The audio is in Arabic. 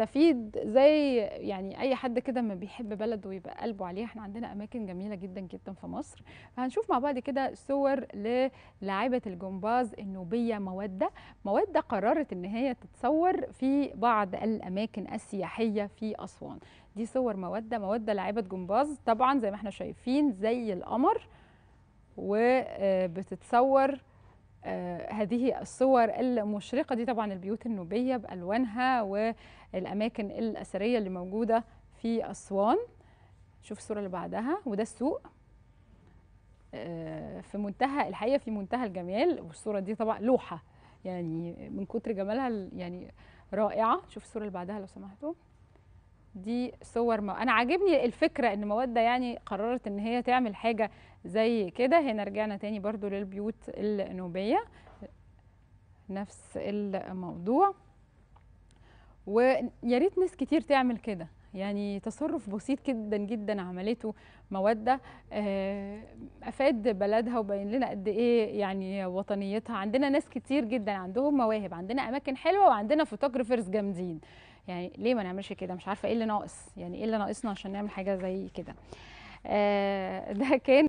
استفيد زي يعني اي حد كده ما بيحب بلده ويبقى قلبه عليها احنا عندنا اماكن جميله جدا جدا في مصر فهنشوف مع بعض كده صور للاعيبه الجمباز النوبيه موده موده قررت ان هي تتصور في بعض الاماكن السياحيه في اسوان دي صور موده موده لاعيبه جمباز طبعا زي ما احنا شايفين زي القمر وبتتصور آه، هذه الصور المشرقة دي طبعا البيوت النوبية بألوانها والأماكن الأثرية اللي موجودة في أسوان شوف الصورة اللي بعدها وده السوق آه، في منتهى الحقيقة في منتهى الجمال والصورة دي طبعا لوحة يعني من كتر جمالها يعني رائعة شوف الصورة اللي بعدها لو سمحتوا دي صور ما انا عاجبني الفكره ان موده يعني قررت ان هي تعمل حاجه زي كده هنا رجعنا تاني برضو للبيوت النوبيه نفس الموضوع ويا ريت ناس كتير تعمل كده يعني تصرف بسيط جدا جدا عملته موده آه، استفاد بلدها وبين لنا قد ايه يعني وطنيتها عندنا ناس كتير جدا عندهم مواهب عندنا اماكن حلوه وعندنا فوتوغرافرز جامدين يعني ليه ما نعملش كده مش عارفه ايه اللي ناقص يعني ايه اللي ناقصنا عشان نعمل حاجه زي كده آه ده كان